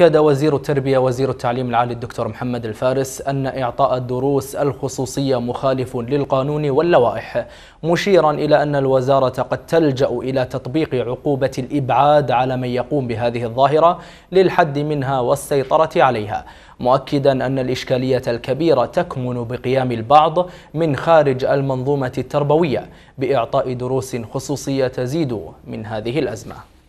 أكد وزير التربية وزير التعليم العالي الدكتور محمد الفارس أن إعطاء الدروس الخصوصية مخالف للقانون واللوائح مشيرا إلى أن الوزارة قد تلجأ إلى تطبيق عقوبة الإبعاد على من يقوم بهذه الظاهرة للحد منها والسيطرة عليها مؤكدا أن الإشكالية الكبيرة تكمن بقيام البعض من خارج المنظومة التربوية بإعطاء دروس خصوصية تزيد من هذه الأزمة